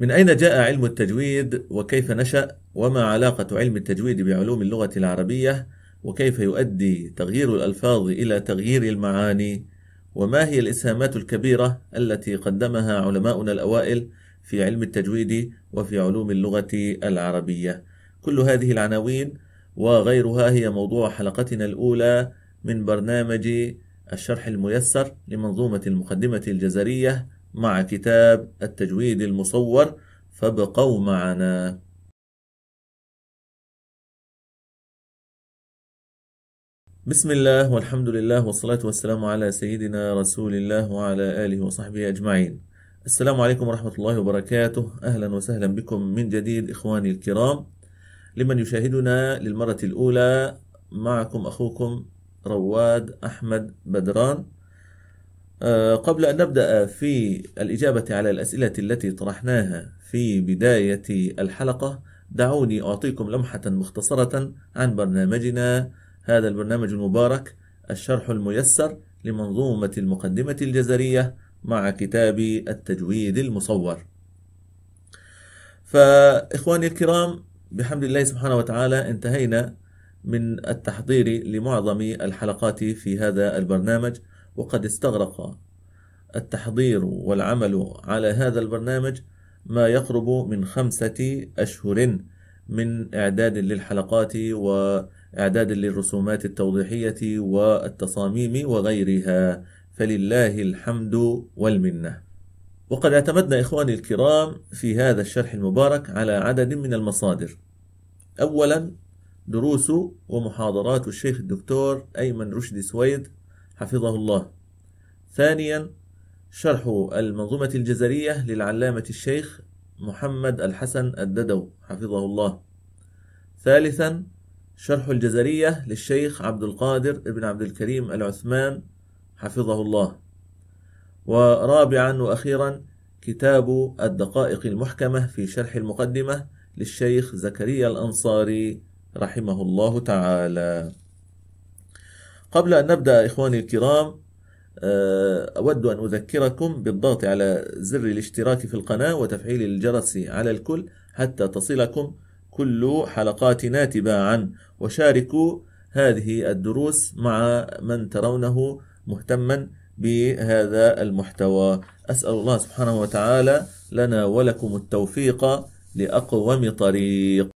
من أين جاء علم التجويد وكيف نشأ وما علاقة علم التجويد بعلوم اللغة العربية وكيف يؤدي تغيير الألفاظ إلى تغيير المعاني وما هي الإسهامات الكبيرة التي قدمها علماؤنا الأوائل في علم التجويد وفي علوم اللغة العربية كل هذه العناوين وغيرها هي موضوع حلقتنا الأولى من برنامج الشرح الميسر لمنظومة المقدمة الجزرية مع كتاب التجويد المصور فابقوا معنا بسم الله والحمد لله والصلاة والسلام على سيدنا رسول الله وعلى آله وصحبه أجمعين السلام عليكم ورحمة الله وبركاته أهلا وسهلا بكم من جديد إخواني الكرام لمن يشاهدنا للمرة الأولى معكم أخوكم رواد أحمد بدران آه، قبل أن نبدأ في الإجابة على الأسئلة التي طرحناها في بداية الحلقة دعوني أعطيكم لمحة مختصرة عن برنامجنا هذا البرنامج المبارك الشرح الميسر لمنظومة المقدمة الجزرية مع كتاب التجويد المصور فإخواني الكرام بحمد الله سبحانه وتعالى انتهينا من التحضير لمعظم الحلقات في هذا البرنامج وقد استغرق التحضير والعمل على هذا البرنامج ما يقرب من خمسة أشهر من إعداد للحلقات وإعداد للرسومات التوضيحية والتصاميم وغيرها فلله الحمد والمنة وقد اعتمدنا إخواني الكرام في هذا الشرح المبارك على عدد من المصادر أولا دروس ومحاضرات الشيخ الدكتور أيمن رشدي سويد حفظه الله ثانيا شرح المنظومة الجزرية للعلامة الشيخ محمد الحسن الددو حفظه الله ثالثا شرح الجزرية للشيخ عبد القادر ابن عبد الكريم العثمان حفظه الله ورابعا وأخيرا كتاب الدقائق المحكمة في شرح المقدمة للشيخ زكريا الأنصاري رحمه الله تعالى قبل أن نبدأ إخواني الكرام آه، أود أن أذكركم بالضغط على زر الاشتراك في القناة وتفعيل الجرس على الكل حتى تصلكم كل حلقاتنا تباعا وشاركوا هذه الدروس مع من ترونه مهتما بهذا المحتوى أسأل الله سبحانه وتعالى لنا ولكم التوفيق لأقوم طريق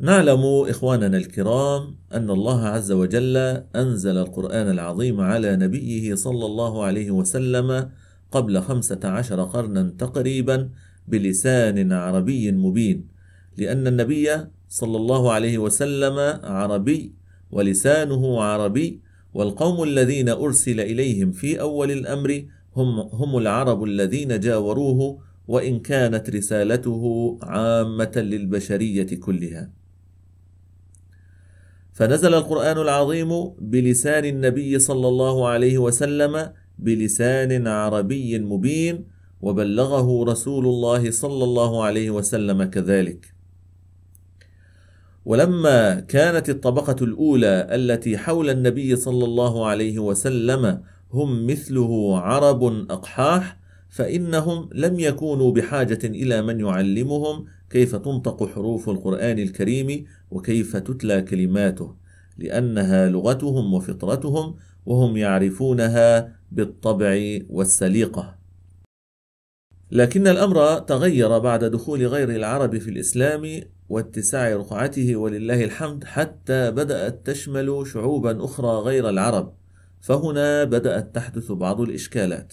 نعلم إخواننا الكرام أن الله عز وجل أنزل القرآن العظيم على نبيه صلى الله عليه وسلم قبل خمسة عشر قرنا تقريبا بلسان عربي مبين لأن النبي صلى الله عليه وسلم عربي ولسانه عربي والقوم الذين أرسل إليهم في أول الأمر هم هم العرب الذين جاوروه وإن كانت رسالته عامة للبشرية كلها فنزل القرآن العظيم بلسان النبي صلى الله عليه وسلم بلسان عربي مبين وبلغه رسول الله صلى الله عليه وسلم كذلك. ولما كانت الطبقة الأولى التي حول النبي صلى الله عليه وسلم هم مثله عرب أقحاح فإنهم لم يكونوا بحاجة إلى من يعلمهم كيف تنطق حروف القرآن الكريم وكيف تتلى كلماته، لأنها لغتهم وفطرتهم وهم يعرفونها بالطبع والسليقة. لكن الأمر تغير بعد دخول غير العرب في الإسلام واتساع رقعته ولله الحمد حتى بدأت تشمل شعوبا أخرى غير العرب، فهنا بدأت تحدث بعض الإشكالات.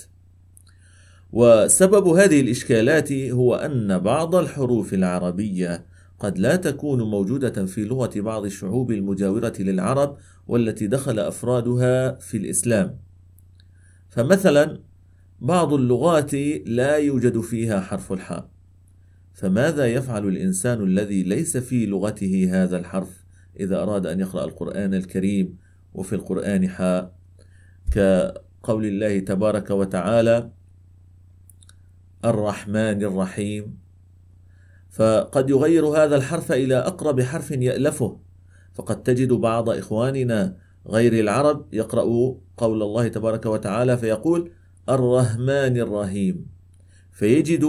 وسبب هذه الإشكالات هو أن بعض الحروف العربية قد لا تكون موجودة في لغة بعض الشعوب المجاورة للعرب والتي دخل أفرادها في الإسلام. فمثلا بعض اللغات لا يوجد فيها حرف الحاء. فماذا يفعل الإنسان الذي ليس في لغته هذا الحرف إذا أراد أن يقرأ القرآن الكريم وفي القرآن حاء كقول الله تبارك وتعالى: الرحمن الرحيم فقد يغير هذا الحرف الى اقرب حرف يالفه فقد تجد بعض اخواننا غير العرب يقرا قول الله تبارك وتعالى فيقول الرحمن الرحيم فيجد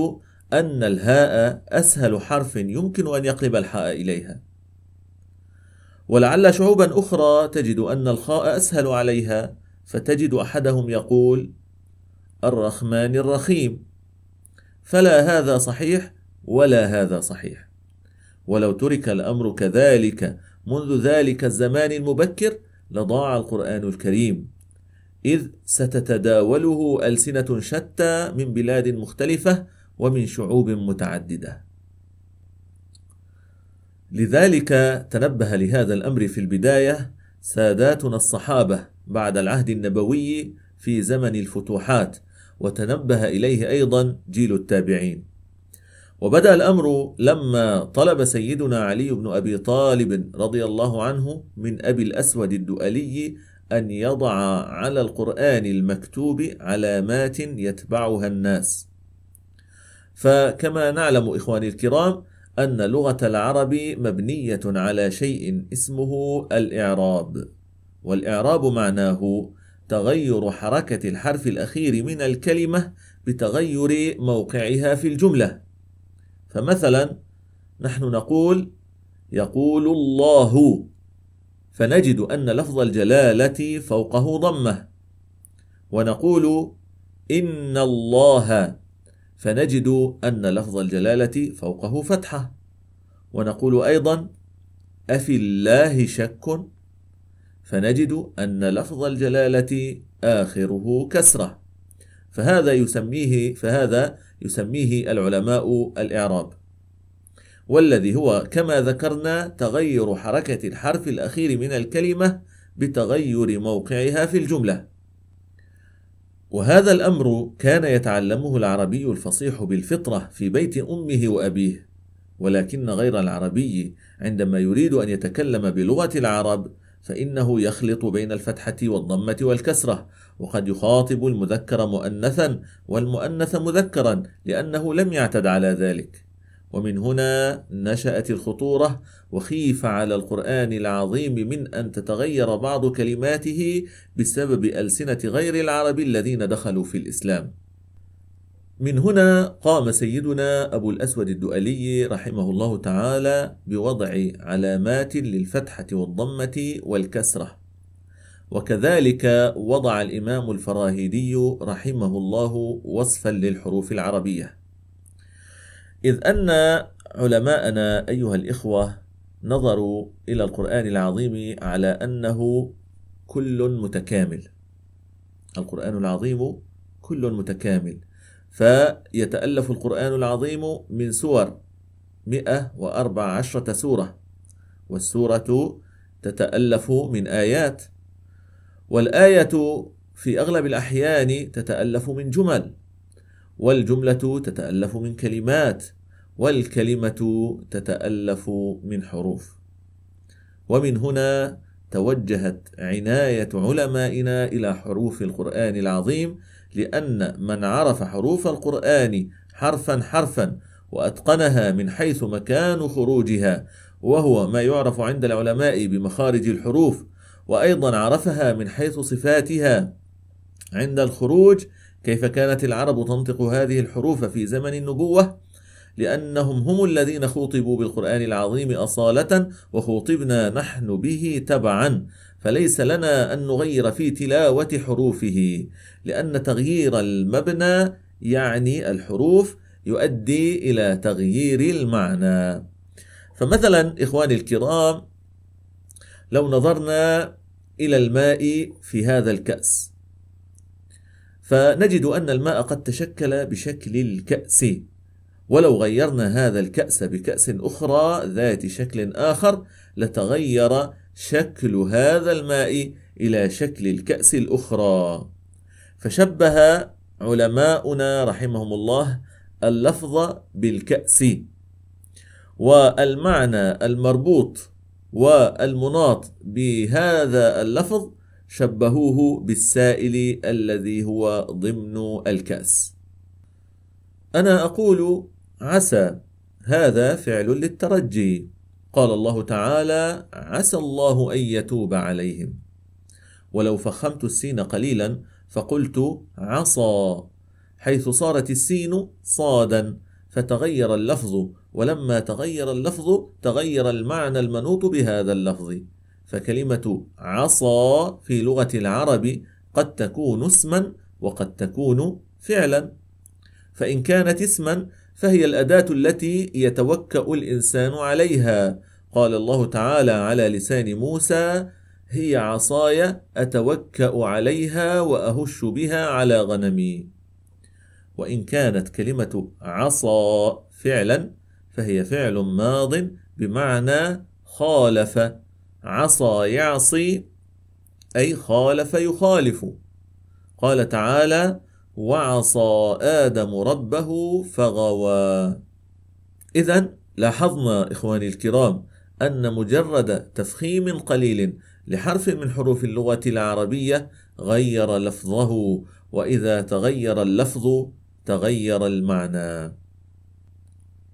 ان الهاء اسهل حرف يمكن ان يقلب الحاء اليها ولعل شعوبا اخرى تجد ان الخاء اسهل عليها فتجد احدهم يقول الرحمن الرحيم فلا هذا صحيح ولا هذا صحيح ولو ترك الامر كذلك منذ ذلك الزمان المبكر لضاع القران الكريم اذ ستتداوله السنه شتى من بلاد مختلفه ومن شعوب متعدده لذلك تنبه لهذا الامر في البدايه ساداتنا الصحابه بعد العهد النبوي في زمن الفتوحات وتنبه اليه ايضا جيل التابعين وبدا الامر لما طلب سيدنا علي بن ابي طالب رضي الله عنه من ابي الاسود الدؤلي ان يضع على القران المكتوب علامات يتبعها الناس فكما نعلم اخواني الكرام ان لغه العرب مبنيه على شيء اسمه الاعراب والاعراب معناه تغير حركة الحرف الأخير من الكلمة بتغير موقعها في الجملة فمثلا نحن نقول يقول الله فنجد أن لفظ الجلالة فوقه ضمة ونقول إن الله فنجد أن لفظ الجلالة فوقه فتحة ونقول أيضا أفي الله شك فنجد أن لفظ الجلالة آخره كسرة فهذا يسميه فهذا يسميه العلماء الإعراب والذي هو كما ذكرنا تغير حركة الحرف الأخير من الكلمة بتغير موقعها في الجملة وهذا الأمر كان يتعلمه العربي الفصيح بالفطرة في بيت أمه وأبيه ولكن غير العربي عندما يريد أن يتكلم بلغة العرب فإنه يخلط بين الفتحة والضمة والكسرة، وقد يخاطب المذكر مؤنثا والمؤنث مذكرا لأنه لم يعتد على ذلك. ومن هنا نشأت الخطورة وخيف على القرآن العظيم من أن تتغير بعض كلماته بسبب ألسنة غير العرب الذين دخلوا في الإسلام. من هنا قام سيدنا أبو الأسود الدؤلي رحمه الله تعالى بوضع علامات للفتحة والضمة والكسرة وكذلك وضع الإمام الفراهيدي رحمه الله وصفا للحروف العربية إذ أن علماءنا أيها الإخوة نظروا إلى القرآن العظيم على أنه كل متكامل القرآن العظيم كل متكامل فيتألف القرآن العظيم من سور 114 سورة والسورة تتألف من آيات والآية في أغلب الأحيان تتألف من جمل والجملة تتألف من كلمات والكلمة تتألف من حروف ومن هنا توجهت عناية علمائنا إلى حروف القرآن العظيم لأن من عرف حروف القرآن حرفا حرفا وأتقنها من حيث مكان خروجها وهو ما يعرف عند العلماء بمخارج الحروف وأيضا عرفها من حيث صفاتها عند الخروج كيف كانت العرب تنطق هذه الحروف في زمن النبوة لأنهم هم الذين خوطبوا بالقرآن العظيم أصالة وخوطبنا نحن به تبعا فليس لنا أن نغير في تلاوة حروفه لأن تغيير المبنى يعني الحروف يؤدي إلى تغيير المعنى فمثلا إخواني الكرام لو نظرنا إلى الماء في هذا الكأس فنجد أن الماء قد تشكل بشكل الكأس ولو غيرنا هذا الكأس بكأس أخرى ذات شكل آخر لتغير شكل هذا الماء إلى شكل الكأس الأخرى فشبه علماؤنا رحمهم الله اللفظ بالكأس والمعنى المربوط والمناط بهذا اللفظ شبهوه بالسائل الذي هو ضمن الكأس. أنا أقول عسى هذا فعل للترجي قال الله تعالى: عسى الله ان يتوب عليهم. ولو فخمت السين قليلا فقلت عصى حيث صارت السين صادا فتغير اللفظ ولما تغير اللفظ تغير المعنى المنوط بهذا اللفظ فكلمة عصى في لغة العرب قد تكون اسما وقد تكون فعلا فإن كانت اسما فهي الأداة التي يتوكأ الإنسان عليها قال الله تعالى على لسان موسى هي عصاي أتوكأ عليها وأهش بها على غنمي وإن كانت كلمة عصا فعلا فهي فعل ماض بمعنى خالف عصى يعصي أي خالف يخالف قال تعالى وعصى آدم ربه فغوى إذا لاحظنا إخواني الكرام أن مجرد تفخيم قليل لحرف من حروف اللغة العربية غير لفظه وإذا تغير اللفظ تغير المعنى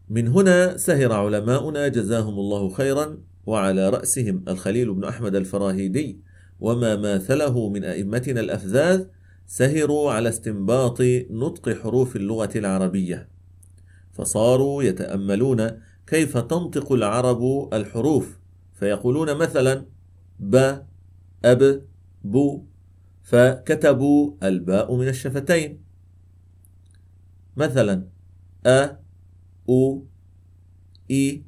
من هنا سهر علماؤنا جزاهم الله خيرا وعلى رأسهم الخليل بن أحمد الفراهيدي وما ماثله من أئمتنا الأفذاذ سهروا على استنباط نطق حروف اللغة العربية، فصاروا يتأملون كيف تنطق العرب الحروف، فيقولون مثلا ب أب بو، فكتبوا الباء من الشفتين، مثلا أ أو إي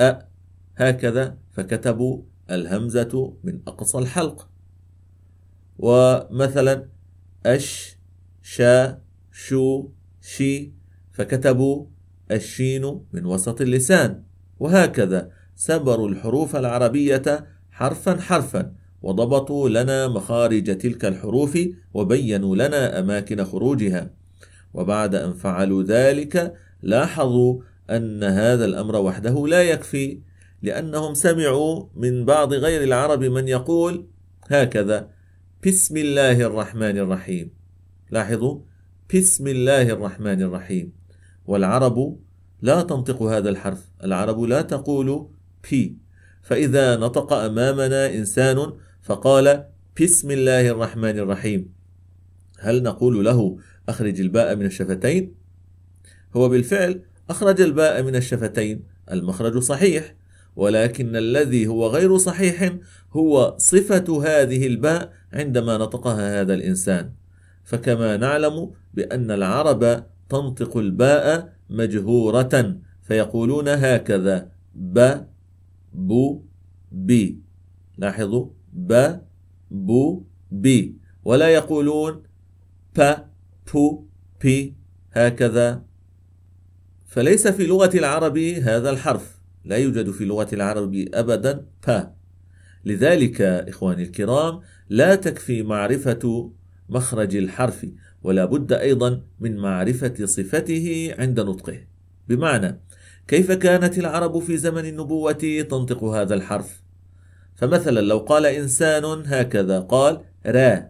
أ هكذا فكتبوا الهمزة من أقصى الحلق ومثلا أش شا شو شي فكتبوا الشين من وسط اللسان وهكذا سبروا الحروف العربية حرفا حرفا وضبطوا لنا مخارج تلك الحروف وبينوا لنا أماكن خروجها وبعد أن فعلوا ذلك لاحظوا أن هذا الأمر وحده لا يكفي لأنهم سمعوا من بعض غير العرب من يقول هكذا بسم الله الرحمن الرحيم لاحظوا بسم الله الرحمن الرحيم والعرب لا تنطق هذا الحرف العرب لا تقول بي فإذا نطق أمامنا إنسان فقال بسم الله الرحمن الرحيم هل نقول له أخرج الباء من الشفتين؟ هو بالفعل أخرج الباء من الشفتين المخرج صحيح ولكن الذي هو غير صحيح هو صفة هذه الباء عندما نطقها هذا الإنسان فكما نعلم بأن العرب تنطق الباء مجهورة فيقولون هكذا ب بو بي لاحظوا ب بو بي ولا يقولون ب بو بي هكذا فليس في لغة العرب هذا الحرف لا يوجد في لغة العرب أبدا با لذلك إخواني الكرام لا تكفي معرفة مخرج الحرف ولا بد أيضا من معرفة صفته عند نطقه بمعنى كيف كانت العرب في زمن النبوة تنطق هذا الحرف فمثلا لو قال إنسان هكذا قال را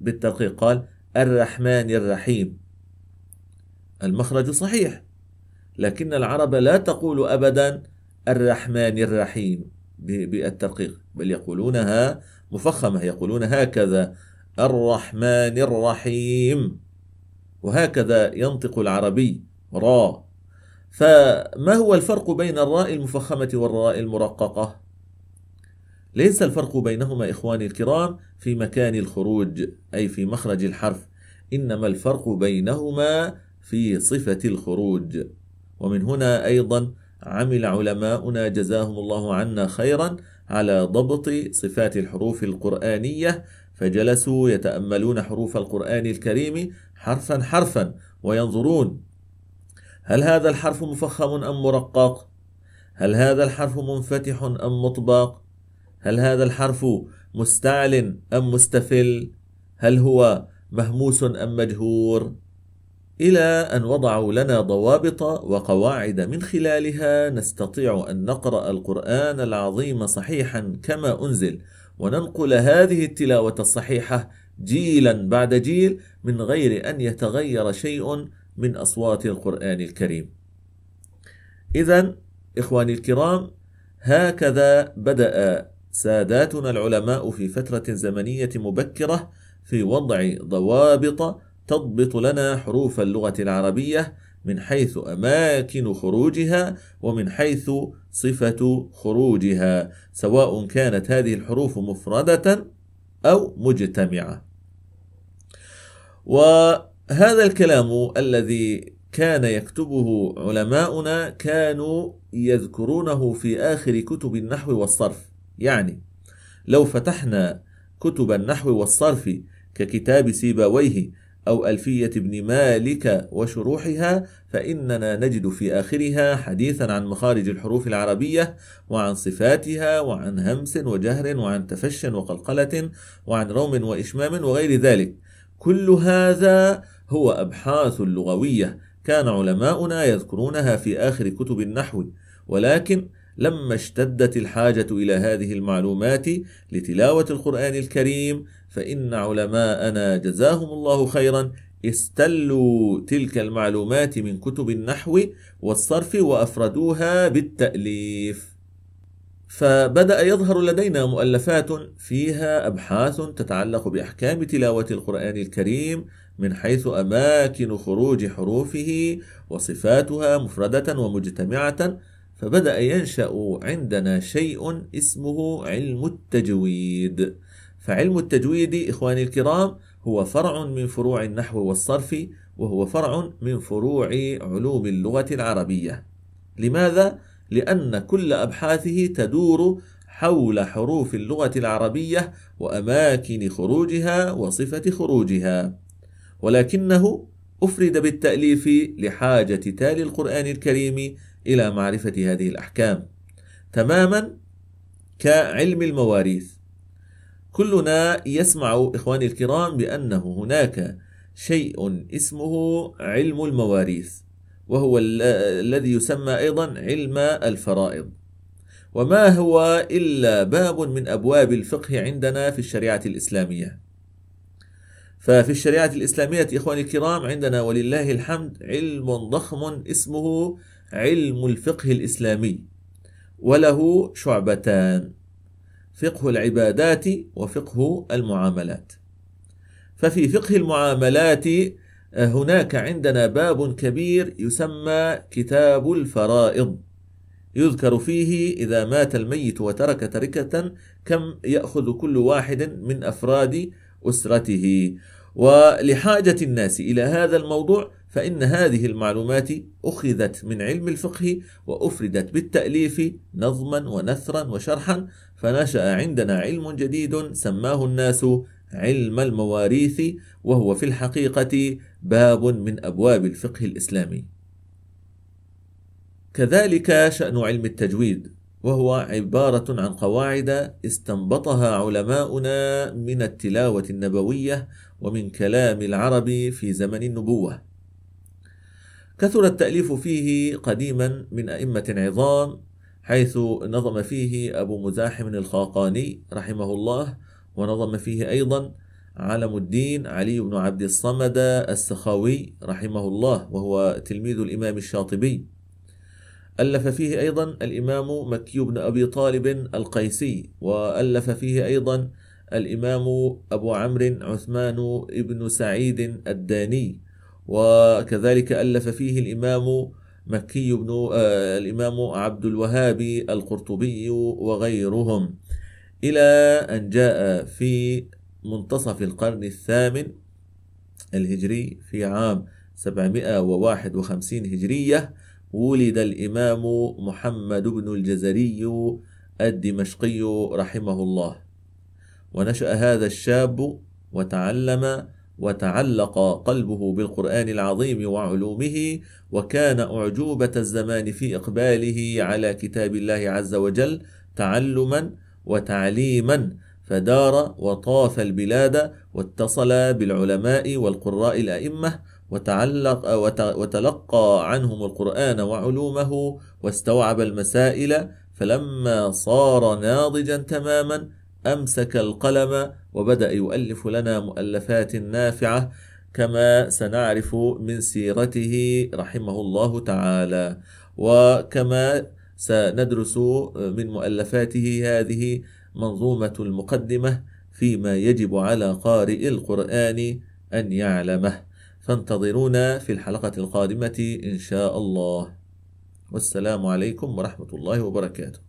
بالترقيق قال الرحمن الرحيم المخرج صحيح لكن العرب لا تقول أبدا الرحمن الرحيم بالترقيق بل يقولونها مفخمة يقولون هكذا الرحمن الرحيم وهكذا ينطق العربي را فما هو الفرق بين الراء المفخمة والراء المرققة؟ ليس الفرق بينهما إخواني الكرام في مكان الخروج أي في مخرج الحرف إنما الفرق بينهما في صفة الخروج ومن هنا أيضا عمل علماؤنا جزاهم الله عنا خيرا على ضبط صفات الحروف القرآنية فجلسوا يتأملون حروف القرآن الكريم حرفا حرفا وينظرون هل هذا الحرف مفخم أم مرقق؟ هل هذا الحرف منفتح أم مطبق؟ هل هذا الحرف مستعل أم مستفل؟ هل هو مهموس أم مجهور؟ إلى أن وضعوا لنا ضوابط وقواعد من خلالها نستطيع أن نقرأ القرآن العظيم صحيحا كما أنزل وننقل هذه التلاوة الصحيحة جيلا بعد جيل من غير أن يتغير شيء من أصوات القرآن الكريم. إذا إخواني الكرام هكذا بدأ ساداتنا العلماء في فترة زمنية مبكرة في وضع ضوابط تضبط لنا حروف اللغة العربية من حيث أماكن خروجها ومن حيث صفة خروجها سواء كانت هذه الحروف مفردة أو مجتمعة وهذا الكلام الذي كان يكتبه علماؤنا كانوا يذكرونه في آخر كتب النحو والصرف يعني لو فتحنا كتب النحو والصرف ككتاب سيبويه أو ألفية ابن مالك وشروحها فإننا نجد في آخرها حديثا عن مخارج الحروف العربية وعن صفاتها وعن همس وجهر وعن تفش وقلقلة وعن روم وإشمام وغير ذلك كل هذا هو أبحاث لغوية كان علماؤنا يذكرونها في آخر كتب النحو ولكن لما اشتدت الحاجة إلى هذه المعلومات لتلاوة القرآن الكريم فإن علماءنا جزاهم الله خيرا استلوا تلك المعلومات من كتب النحو والصرف وافردوها بالتاليف فبدا يظهر لدينا مؤلفات فيها ابحاث تتعلق باحكام تلاوه القران الكريم من حيث اماكن خروج حروفه وصفاتها مفرده ومجتمعه فبدا ينشا عندنا شيء اسمه علم التجويد فعلم التجويد إخواني الكرام هو فرع من فروع النحو والصرف وهو فرع من فروع علوم اللغة العربية. لماذا؟ لأن كل أبحاثه تدور حول حروف اللغة العربية وأماكن خروجها وصفة خروجها، ولكنه أفرد بالتأليف لحاجة تالي القرآن الكريم إلى معرفة هذه الأحكام، تماما كعلم المواريث، كلنا يسمع إخواني الكرام بأنه هناك شيء اسمه علم المواريث وهو الذي يسمى أيضا علم الفرائض وما هو إلا باب من أبواب الفقه عندنا في الشريعة الإسلامية ففي الشريعة الإسلامية إخواني الكرام عندنا ولله الحمد علم ضخم اسمه علم الفقه الإسلامي وله شعبتان فقه العبادات وفقه المعاملات ففي فقه المعاملات آه، هناك عندنا باب كبير يسمى كتاب الفرائض يذكر فيه إذا مات الميت وترك تركة كم يأخذ كل واحد من أفراد أسرته ولحاجة الناس إلى هذا الموضوع فإن هذه المعلومات أخذت من علم الفقه وأفردت بالتأليف نظما ونثرا وشرحا فنشأ عندنا علم جديد سماه الناس علم المواريث وهو في الحقيقة باب من أبواب الفقه الإسلامي. كذلك شأن علم التجويد وهو عبارة عن قواعد استنبطها علماؤنا من التلاوة النبوية ومن كلام العرب في زمن النبوة كثر التأليف فيه قديما من أئمة عظام حيث نظم فيه أبو مزاحم الخاقاني رحمه الله ونظم فيه أيضا علم الدين علي بن عبد الصمد السخاوي رحمه الله وهو تلميذ الإمام الشاطبي ألف فيه أيضا الإمام مكي بن أبي طالب القيسي وألف فيه أيضا الإمام أبو عمرو عثمان بن سعيد الداني وكذلك ألف فيه الإمام مكي بن آه، الإمام عبد الوهاب القرطبي وغيرهم إلى أن جاء في منتصف القرن الثامن الهجري في عام 751 هجرية ولد الإمام محمد بن الجزري الدمشقي رحمه الله ونشأ هذا الشاب وتعلم وتعلق قلبه بالقرآن العظيم وعلومه وكان أعجوبة الزمان في إقباله على كتاب الله عز وجل تعلما وتعليما فدار وطاف البلاد واتصل بالعلماء والقراء الأئمة وتعلق وتلقى عنهم القرآن وعلومه واستوعب المسائل فلما صار ناضجا تماما أمسك القلم وبدأ يؤلف لنا مؤلفات نافعة كما سنعرف من سيرته رحمه الله تعالى وكما سندرس من مؤلفاته هذه منظومة المقدمة فيما يجب على قارئ القرآن أن يعلمه فانتظرونا في الحلقة القادمة إن شاء الله والسلام عليكم ورحمة الله وبركاته